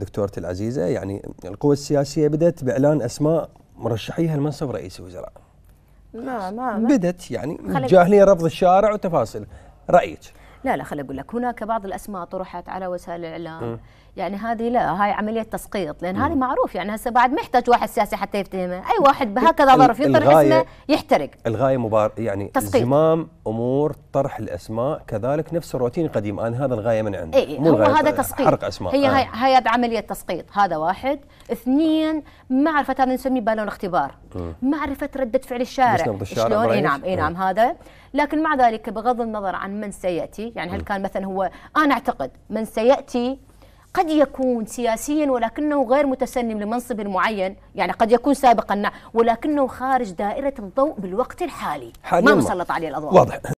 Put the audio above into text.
دكتورتي العزيزة يعني القوى السياسية بدأت بإعلان أسماء مرشحيها لمنصب رئيس وزراء ما ما, ما بدأت يعني جاهلية رفض الشارع وتفاصيل رأيك لا لا خليني اقول لك هناك بعض الاسماء طرحت على وسائل الاعلام م. يعني هذه لا هاي عمليه تسقيط لان هذه معروف يعني هسه بعد ما يحتاج واحد سياسي حتى يفتهمه اي واحد بهكذا ظرف يطرح اسمه يحترق الغايه مبار يعني تسقيط. زمام امور طرح الاسماء كذلك نفس الروتين القديم انا هذا الغايه من عندي إيه مو هذا تسقيط حرق اسماء هي آه. هاي عمليه تسقيط هذا واحد اثنين معرفه هذا نسميه بالون اختبار م. معرفه رده فعل الشارع, الشارع شلون اي نعم اي نعم آه. هذا لكن مع ذلك بغض النظر عن من سياتي يعني هل كان مثلا هو أنا أعتقد من سيأتي قد يكون سياسيا ولكنه غير متسنم لمنصب معين يعني قد يكون سابقا ولكنه خارج دائرة الضوء بالوقت الحالي ما مسلط عليه الأضواء واضح